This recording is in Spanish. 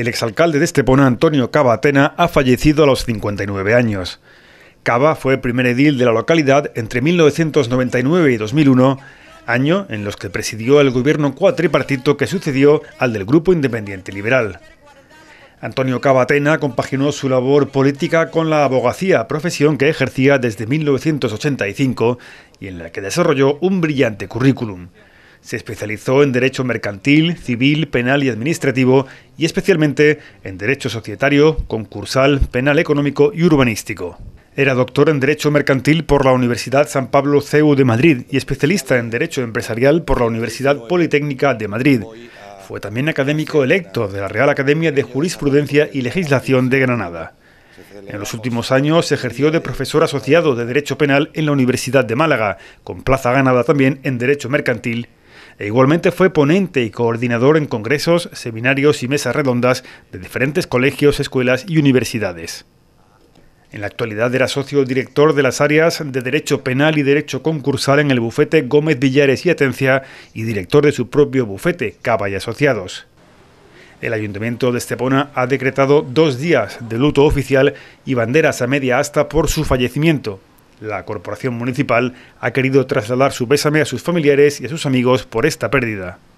El exalcalde de Estepona, Antonio Cava Atena, ha fallecido a los 59 años. Cava fue el primer edil de la localidad entre 1999 y 2001, año en los que presidió el gobierno cuatripartito que sucedió al del Grupo Independiente Liberal. Antonio Cabatena compaginó su labor política con la abogacía, profesión que ejercía desde 1985 y en la que desarrolló un brillante currículum. Se especializó en derecho mercantil, civil, penal y administrativo y especialmente en derecho societario, concursal, penal económico y urbanístico. Era doctor en Derecho Mercantil por la Universidad San Pablo CEU de Madrid y especialista en Derecho Empresarial por la Universidad Politécnica de Madrid. Fue también académico electo de la Real Academia de Jurisprudencia y Legislación de Granada. En los últimos años ejerció de profesor asociado de Derecho Penal en la Universidad de Málaga, con plaza ganada también en Derecho Mercantil e igualmente fue ponente y coordinador en congresos, seminarios y mesas redondas de diferentes colegios, escuelas y universidades. En la actualidad era socio director de las áreas de Derecho Penal y Derecho Concursal en el bufete Gómez Villares y Atencia y director de su propio bufete, Cava y Asociados. El Ayuntamiento de Estepona ha decretado dos días de luto oficial y banderas a media asta por su fallecimiento, la Corporación Municipal ha querido trasladar su pésame a sus familiares y a sus amigos por esta pérdida.